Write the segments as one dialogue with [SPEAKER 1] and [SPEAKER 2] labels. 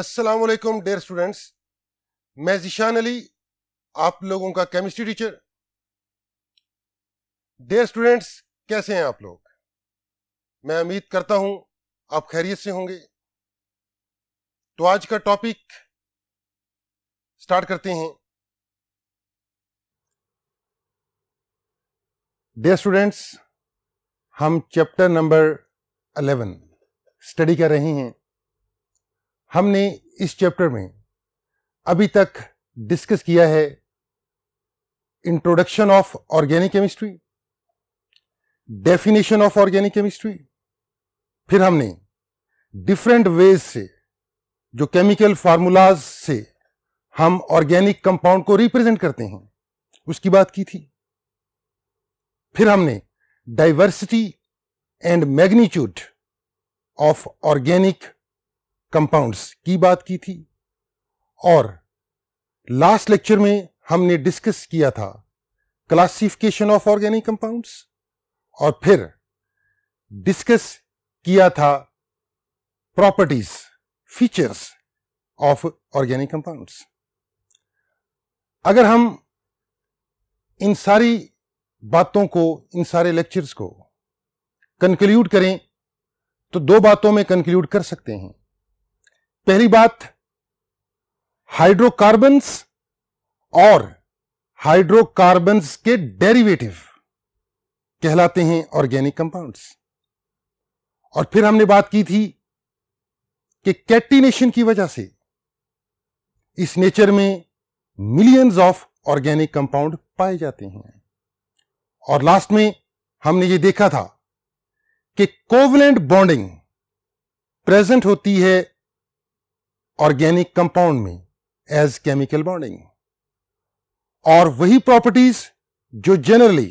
[SPEAKER 1] अस्सलाम वालेकुम dear students मैं जिशान अली आप लोगों का केमिस्ट्री टीचर डेयर स्टूडेंट्स कैसे हैं आप लोग मैं उम्मीद करता हूं आप खैरियत से होंगे तो आज का टॉपिक स्टार्ट करते हैं डेयर स्टूडेंट्स हम चैप्टर नंबर 11 स्टडी कर रहे हैं हमने इस चैप्टर में अभी तक डिस्कस किया है introduction of organic chemistry definition of organic chemistry फिर हमने डिफरेंट वेज से जो केमिकल फार्मूलाज से हम ऑर्गेनिक कंपाउंड को रिप्रेजेंट करते हैं उसकी बात की थी फिर हमने diversity and magnitude of organic compounds की बात की थी और लास्ट लेक्चर में हमने डिस्कस किया था क्लासिफिकेशन ऑफ ऑर्गेनिक कंपाउंड्स और फिर डिस्कस किया था properties features of organic compounds अगर हम इन सारी बातों को इन सारे लेक्चर्स को कंक्लूड करें तो दो बातों में कंक्लूड कर सकते हैं पहली बात हाइड्रोकार्बन्स और हाइड्रोकार्बन्स के डेरिवेटिव कहलाते हैं ऑर्गेनिक कंपाउंड्स और फिर हमने बात की थी कि कैटिनेशन की वजह से इस नेचर में मिलियंस ऑफ ऑर्गेनिक कंपाउंड पाए जाते हैं और लास्ट में हमने ये देखा था कि कोवलेंट बॉन्डिंग प्रेजेंट होती है ऑर्गेनिक कंपाउंड में एज केमिकल बॉन्डिंग और वही प्रॉपर्टीज जो जनरली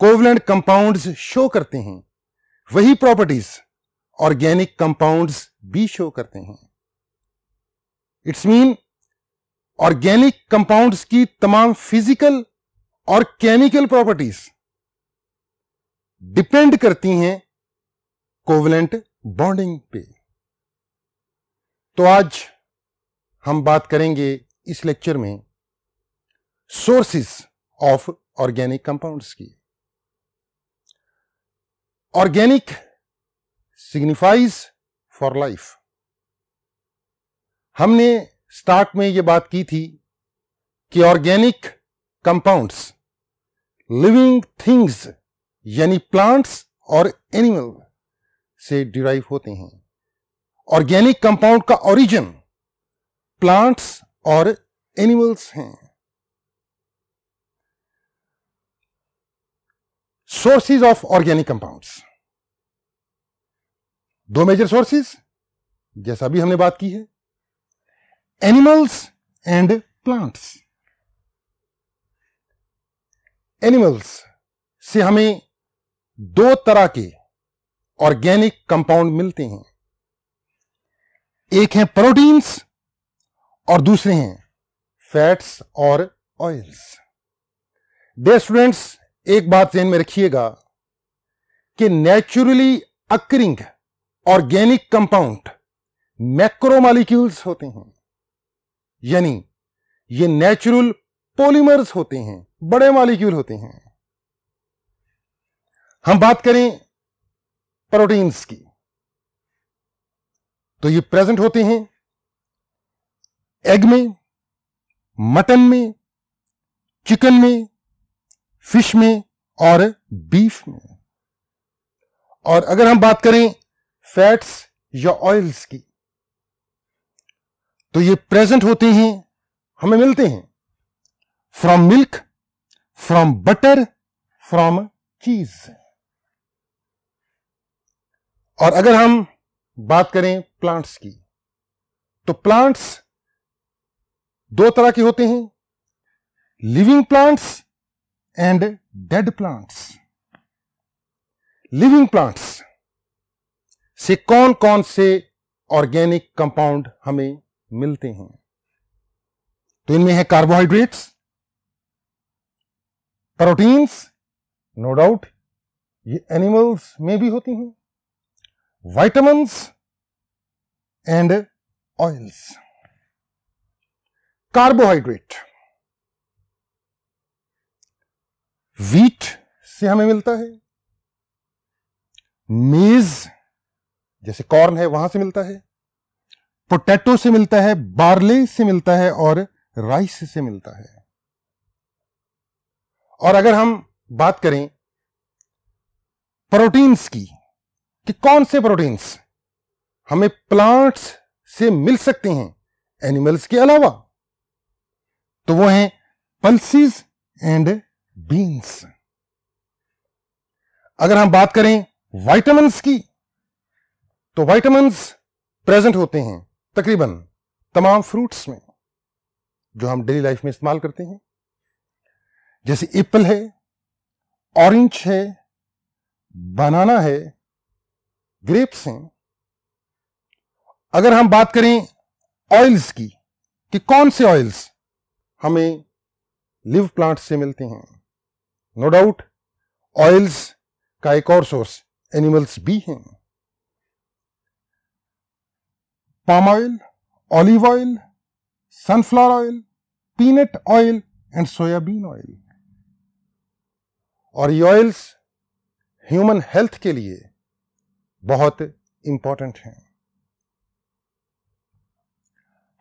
[SPEAKER 1] कोवलेंट कंपाउंड्स शो करते हैं वही प्रॉपर्टीज ऑर्गेनिक कंपाउंड्स भी शो करते हैं इट्स मीन ऑर्गेनिक कंपाउंड्स की तमाम फिजिकल और केमिकल प्रॉपर्टीज डिपेंड करती हैं कोवलेंट बॉन्डिंग पे तो आज हम बात करेंगे इस लेक्चर में सोर्सेस ऑफ ऑर्गेनिक कंपाउंड्स की ऑर्गेनिक सिग्निफाइज फॉर लाइफ हमने स्टार्ट में यह बात की थी कि ऑर्गेनिक कंपाउंड्स लिविंग थिंग्स यानी प्लांट्स और एनिमल से डिराइव होते हैं ऑर्गेनिक कंपाउंड का ओरिजिन प्लांट्स और एनिमल्स हैं सोर्सेज ऑफ ऑर्गेनिक कंपाउंड्स दो मेजर सोर्सेज जैसा भी हमने बात की है एनिमल्स एंड प्लांट्स एनिमल्स से हमें दो तरह के ऑर्गेनिक कंपाउंड मिलते हैं एक है प्रोटीन्स और दूसरे हैं फैट्स और ऑयल्स डे स्टूडेंट्स एक बात ध्यान में रखिएगा कि naturally occurring organic compound macromolecules होते हैं यानी ये नेचुरल पॉलीमर्स होते हैं बड़े मालिक्यूल होते हैं हम बात करें प्रोटीन्स की तो ये प्रेजेंट होते हैं एग में मटन में चिकन में फिश में और बीफ में और अगर हम बात करें फैट्स या ऑयल्स की तो ये प्रेजेंट होते हैं हमें मिलते हैं from milk from butter from cheese और अगर हम बात करें प्लांट्स की तो प्लांट्स दो तरह के होते हैं living plants and dead plants living plants से कौन कौन से ऑर्गेनिक कंपाउंड हमें मिलते हैं तो इनमें है कार्बोहाइड्रेट्स प्रोटीन्स नो डाउट ये एनिमल्स में भी होती हैं vitamins and oils. Carbohydrate wheat से हमें मिलता है मेज जैसे कॉर्न है वहां से मिलता है पोटैटो से मिलता है बार्ले से मिलता है और राइस से मिलता है और अगर हम बात करें प्रोटीन्स की कि कौन से प्रोटीन्स हमें प्लांट्स से मिल सकते हैं एनिमल्स के अलावा तो वो हैं पल्सिस एंड बीन्स अगर हम बात करें वाइटामिन की तो वाइटामिन प्रेजेंट होते हैं तकरीबन तमाम फ्रूट्स में जो हम डेली लाइफ में इस्तेमाल करते हैं जैसे एप्पल है ऑरेंज है बनाना है ग्रेप्स हैं अगर हम बात करें ऑयल्स की कि कौन से ऑयल्स हमें लिव प्लांट से मिलते हैं नो डाउट ऑयल्स का एक और सोर्स एनिमल्स भी हैं palm oil olive oil sunflower oil peanut oil and soybean oil और ये ऑयल्स ह्यूमन हेल्थ के लिए बहुत इंपॉर्टेंट हैं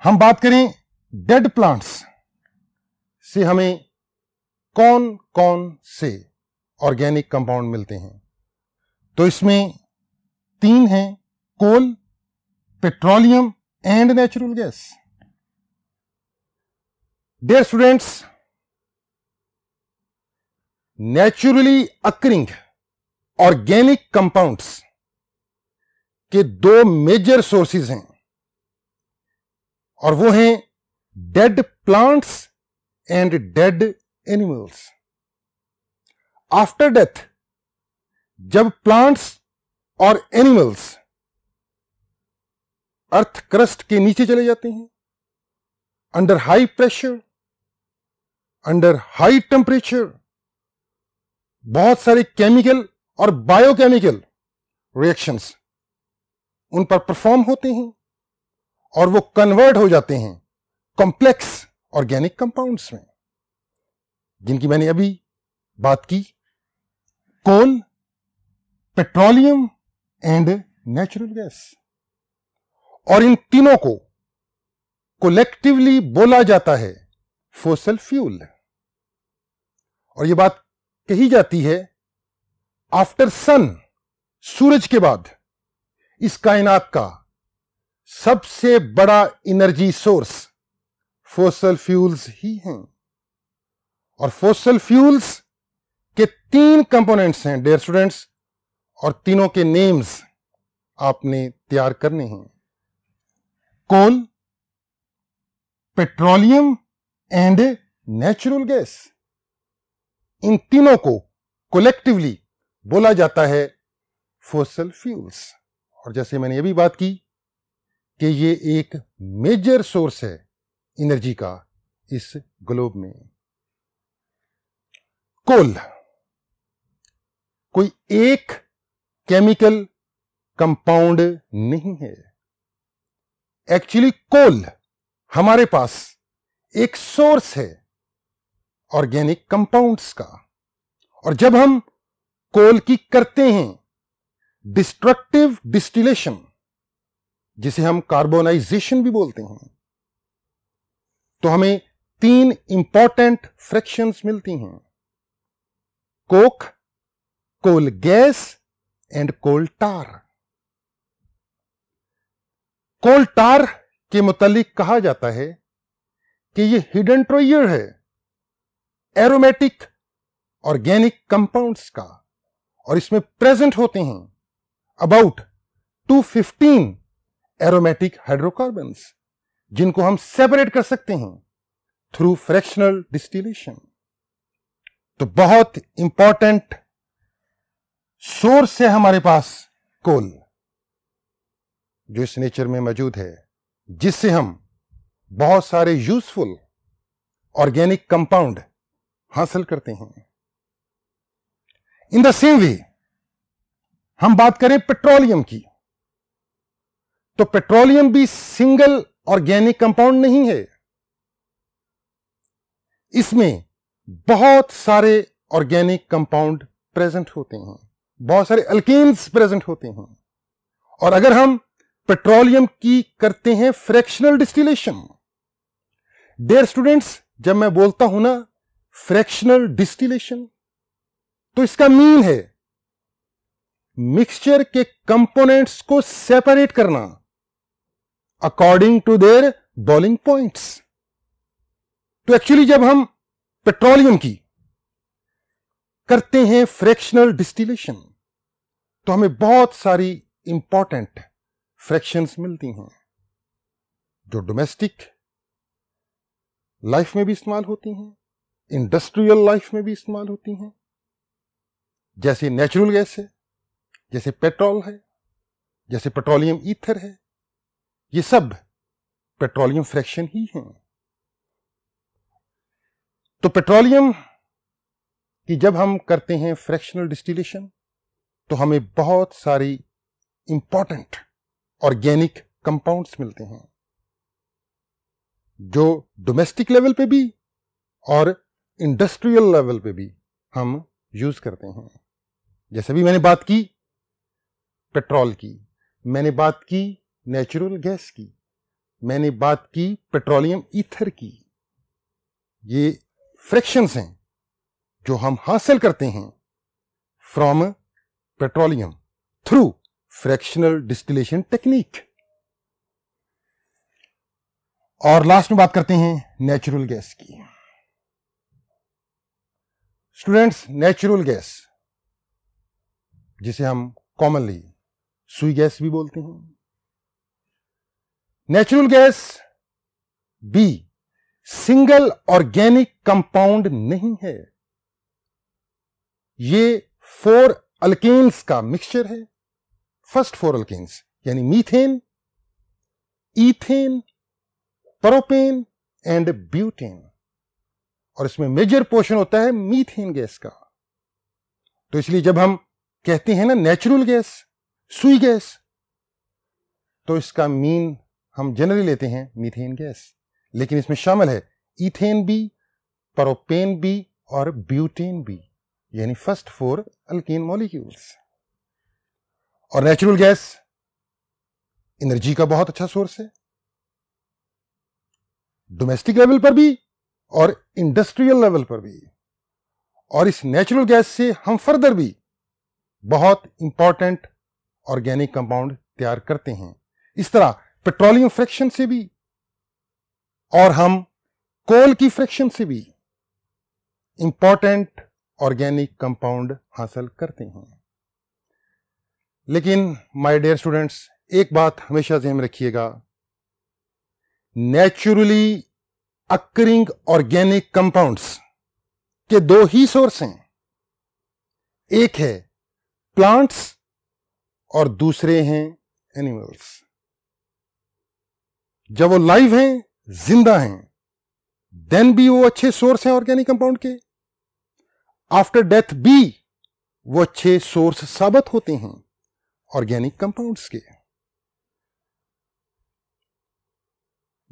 [SPEAKER 1] हम बात करें डेड प्लांट्स से हमें कौन कौन से ऑर्गेनिक कंपाउंड मिलते हैं तो इसमें तीन हैं coal petroleum and natural gas dear students naturally occurring organic compounds के दो मेजर सोर्सेज हैं और वो हैं dead plants and dead animals after death जब प्लांट्स और एनिमल्स अर्थ क्रस्ट के नीचे चले जाते हैं under high pressure under high temperature बहुत सारे केमिकल और बायोकेमिकल रिएक्शंस उन पर परफॉर्म होते हैं और वो कन्वर्ट हो जाते हैं कॉम्प्लेक्स ऑर्गेनिक कंपाउंड्स में जिनकी मैंने अभी बात की coal petroleum and natural gas और इन तीनों को कोलेक्टिवली बोला जाता है फोसल फ्यूल और ये बात कही जाती है आफ्टर सन सूरज के बाद इस कायनात का सबसे बड़ा एनर्जी सोर्स फोसल फ्यूल्स ही हैं और फोसल फ्यूल्स के तीन कंपोनेंट्स हैं डेयर स्टूडेंट्स और तीनों के नेम्स आपने तैयार करने हैं coal petroleum and natural gas इन तीनों को कलेक्टिवली बोला जाता है फोसल फ्यूल्स और जैसे मैंने ये भी बात की कि ये एक मेजर सोर्स है एनर्जी का इस ग्लोब में कोल कोई एक केमिकल कंपाउंड नहीं है एक्चुअली कोल हमारे पास एक सोर्स है ऑर्गेनिक कंपाउंड्स का और जब हम कोल की करते हैं डिस्ट्रक्टिव डिस्टिलेशन जिसे हम कार्बोनाइजेशन भी बोलते हैं तो हमें तीन इंपॉर्टेंट फ्रैक्शंस मिलती हैं coke coal gas and coal tar coal tar के मुतालिक कहा जाता है कि यह हिडन ट्रोयर है एरोमेटिक ऑर्गेनिक कंपाउंड्स का और इसमें प्रेजेंट होते हैं अबाउट 215 एरोमेटिक हाइड्रोकार्बन्स जिनको हम सेपरेट कर सकते हैं थ्रू फ्रैक्शनल डिस्टिलेशन तो बहुत इंपॉर्टेंट सोर्स है हमारे पास कोल जो इस नेचर में मौजूद है जिससे हम बहुत सारे यूजफुल ऑर्गेनिक कंपाउंड हासिल करते हैं इन द सेम वे हम बात करें पेट्रोलियम की तो पेट्रोलियम भी सिंगल ऑर्गेनिक कंपाउंड नहीं है इसमें बहुत सारे ऑर्गेनिक कंपाउंड प्रेजेंट होते हैं बहुत सारे अल्केन्स प्रेजेंट होते हैं और अगर हम पेट्रोलियम की करते हैं फ्रैक्शनल डिस्टिलेशन डेयर स्टूडेंट्स जब मैं बोलता हूं ना फ्रैक्शनल डिस्टिलेशन तो इसका मीन है मिक्सचर के कंपोनेंट्स को सेपरेट करना according to their boiling points तो एक्चुअली जब हम पेट्रोलियम की करते हैं फ्रैक्शनल डिस्टिलेशन तो हमें बहुत सारी इंपॉर्टेंट फ्रैक्शंस मिलती हैं जो डोमेस्टिक लाइफ में भी इस्तेमाल होती हैं इंडस्ट्रियल लाइफ में भी इस्तेमाल होती हैं जैसे नेचुरल गैस है जैसे पेट्रोल है जैसे पेट्रोलियम ईथर है ये सब पेट्रोलियम फ्रैक्शन ही हैं तो पेट्रोलियम की जब हम करते हैं फ्रैक्शनल डिस्टिलेशन तो हमें बहुत सारी इंपॉर्टेंट ऑर्गेनिक कंपाउंड्स मिलते हैं जो डोमेस्टिक लेवल पे भी और इंडस्ट्रियल लेवल पे भी हम यूज करते हैं जैसे भी मैंने बात की पेट्रोल की मैंने बात की नेचुरल गैस की मैंने बात की पेट्रोलियम ईथर की ये फ्रैक्शंस हैं जो हम हासिल करते हैं from petroleum through fractional distillation technique और लास्ट में बात करते हैं नेचुरल गैस की स्टूडेंट्स नेचुरल गैस जिसे हम कॉमनली सुई गैस भी बोलते हैं natural gas be single organic compound नहीं है ये फोर अल्केन्स का मिक्सचर है फर्स्ट फोर अल्केन्स यानी methane ethane propane and butane और इसमें मेजर पोर्शन होता है मीथेन गैस का तो इसलिए जब हम कहते हैं ना नेचुरल गैस सुई गैस तो इसका मीन हम जनरली लेते हैं मीथेन गैस लेकिन इसमें शामिल है इथेन भी परोपेन भी और ब्यूटेन भी यानी फर्स्ट फोर अल्केन मॉलिक्यूल्स और नेचुरल गैस एनर्जी का बहुत अच्छा सोर्स है डोमेस्टिक लेवल पर भी और इंडस्ट्रियल लेवल पर भी और इस नेचुरल गैस से हम फर्दर भी बहुत इंपॉर्टेंट ऑर्गेनिक कंपाउंड तैयार करते हैं इस तरह पेट्रोलियम फ्रैक्शन से भी और हम कोल की फ्रैक्शन से भी इंपॉर्टेंट ऑर्गेनिक कंपाउंड हासिल करते हैं लेकिन माय डियर स्टूडेंट्स एक बात हमेशा जहन रखिएगा नेचुरली अक्करिंग ऑर्गेनिक कंपाउंड्स के दो ही सोर्स हैं एक है प्लांट्स और दूसरे हैं एनिमल्स जब वो लाइव हैं जिंदा हैं देन भी वो अच्छे सोर्स हैं ऑर्गेनिक कंपाउंड के आफ्टर डेथ भी वो अच्छे सोर्स साबित होते हैं ऑर्गेनिक कंपाउंड्स के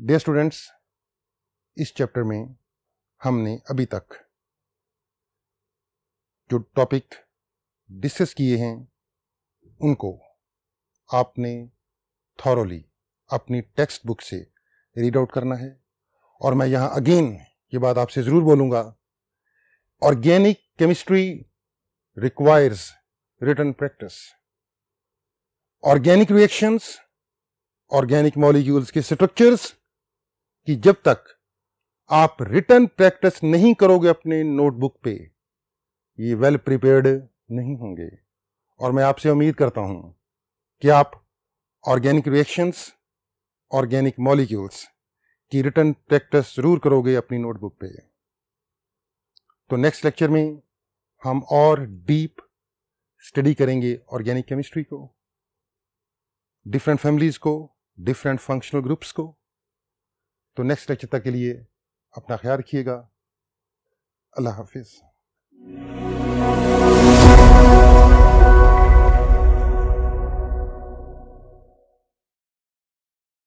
[SPEAKER 1] डे स्टूडेंट्स इस चैप्टर में हमने अभी तक जो टॉपिक डिस्कस किए हैं उनको आपने थॉरली अपनी टेक्स्ट बुक से रीड आउट करना है और मैं यहाँ अगेन ये बात आपसे ज़रूर बोलूँगा organic chemistry requires written practice organic reactions organic molecules के स्ट्रक्चर्स कि जब तक आप रिटर्न प्रैक्टिस नहीं करोगे अपने नोटबुक पे ये वेल प्रिपेयर्ड नहीं होंगे और मैं आपसे उम्मीद करता हूं कि आप ऑर्गेनिक रिएक्शंस ऑर्गेनिक मॉलिक्यूल्स की रिटर्न प्रैक्टिस ज़रूर करोगे अपनी नोटबुक पे तो नेक्स्ट लेक्चर में हम और डीप स्टडी करेंगे ऑर्गेनिक केमिस्ट्री को डिफरेंट फैमिलीज़ को डिफरेंट फंक्शनल ग्रुप्स को तो नेक्स्ट लेक्चर तक के लिए अपना ख्याल रखिएगा अल्लाह हाफिज़